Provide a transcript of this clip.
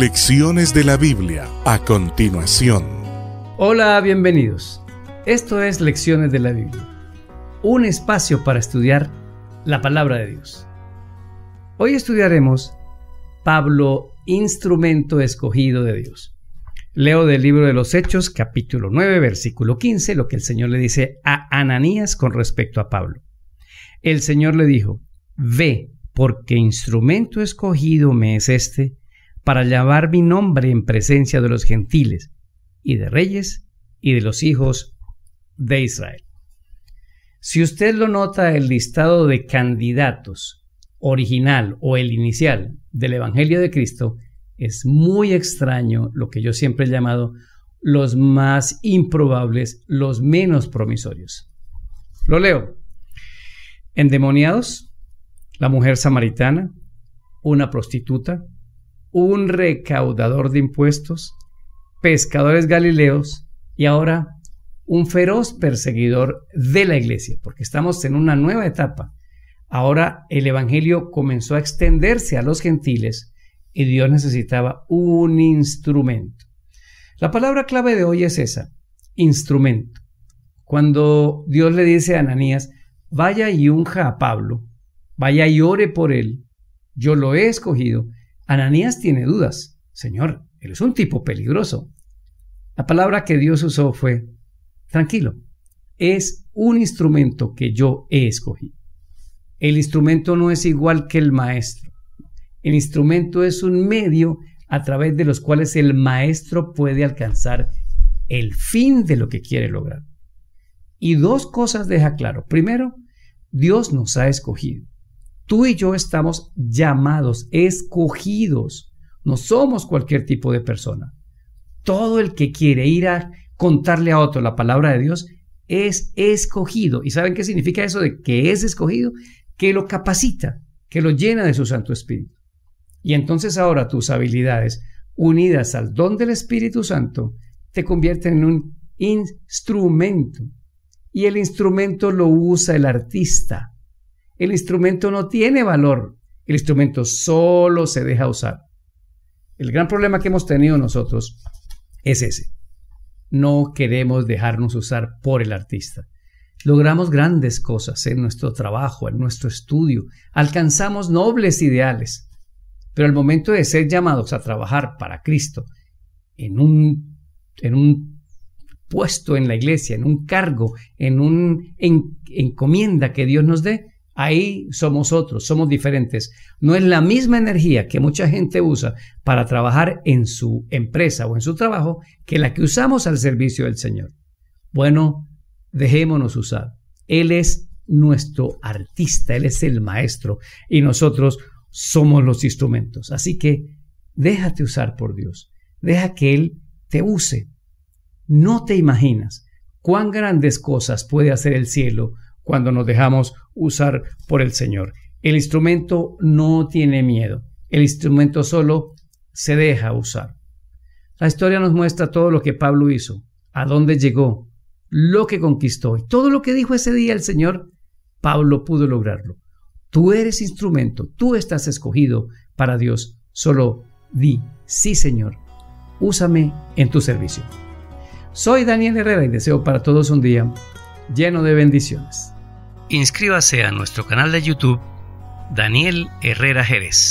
Lecciones de la Biblia a continuación. Hola, bienvenidos. Esto es Lecciones de la Biblia, un espacio para estudiar la palabra de Dios. Hoy estudiaremos Pablo, instrumento escogido de Dios. Leo del libro de los Hechos, capítulo 9, versículo 15, lo que el Señor le dice a Ananías con respecto a Pablo. El Señor le dijo, Ve, porque instrumento escogido me es este para llamar mi nombre en presencia de los gentiles, y de reyes, y de los hijos de Israel. Si usted lo nota, el listado de candidatos original o el inicial del Evangelio de Cristo es muy extraño, lo que yo siempre he llamado los más improbables, los menos promisorios. Lo leo. Endemoniados, la mujer samaritana, una prostituta, un recaudador de impuestos, pescadores galileos y ahora un feroz perseguidor de la iglesia, porque estamos en una nueva etapa. Ahora el Evangelio comenzó a extenderse a los gentiles y Dios necesitaba un instrumento. La palabra clave de hoy es esa, instrumento. Cuando Dios le dice a Ananías, vaya y unja a Pablo, vaya y ore por él, yo lo he escogido Ananías tiene dudas. Señor, él es un tipo peligroso. La palabra que Dios usó fue, tranquilo, es un instrumento que yo he escogido. El instrumento no es igual que el maestro. El instrumento es un medio a través de los cuales el maestro puede alcanzar el fin de lo que quiere lograr. Y dos cosas deja claro. Primero, Dios nos ha escogido. Tú y yo estamos llamados, escogidos. No somos cualquier tipo de persona. Todo el que quiere ir a contarle a otro la palabra de Dios es escogido. ¿Y saben qué significa eso de que es escogido? Que lo capacita, que lo llena de su Santo Espíritu. Y entonces ahora tus habilidades, unidas al don del Espíritu Santo, te convierten en un instrumento. Y el instrumento lo usa el artista el instrumento no tiene valor. El instrumento solo se deja usar. El gran problema que hemos tenido nosotros es ese. No queremos dejarnos usar por el artista. Logramos grandes cosas en nuestro trabajo, en nuestro estudio. Alcanzamos nobles ideales. Pero al momento de ser llamados a trabajar para Cristo, en un, en un puesto en la iglesia, en un cargo, en una encomienda que Dios nos dé, Ahí somos otros, somos diferentes. No es la misma energía que mucha gente usa para trabajar en su empresa o en su trabajo que la que usamos al servicio del Señor. Bueno, dejémonos usar. Él es nuestro artista, Él es el maestro y nosotros somos los instrumentos. Así que déjate usar por Dios, deja que Él te use. No te imaginas cuán grandes cosas puede hacer el cielo cuando nos dejamos usar por el Señor. El instrumento no tiene miedo, el instrumento solo se deja usar. La historia nos muestra todo lo que Pablo hizo, a dónde llegó, lo que conquistó y todo lo que dijo ese día el Señor, Pablo pudo lograrlo. Tú eres instrumento, tú estás escogido para Dios. Solo di, sí Señor, úsame en tu servicio. Soy Daniel Herrera y deseo para todos un día lleno de bendiciones inscríbase a nuestro canal de YouTube Daniel Herrera Jerez.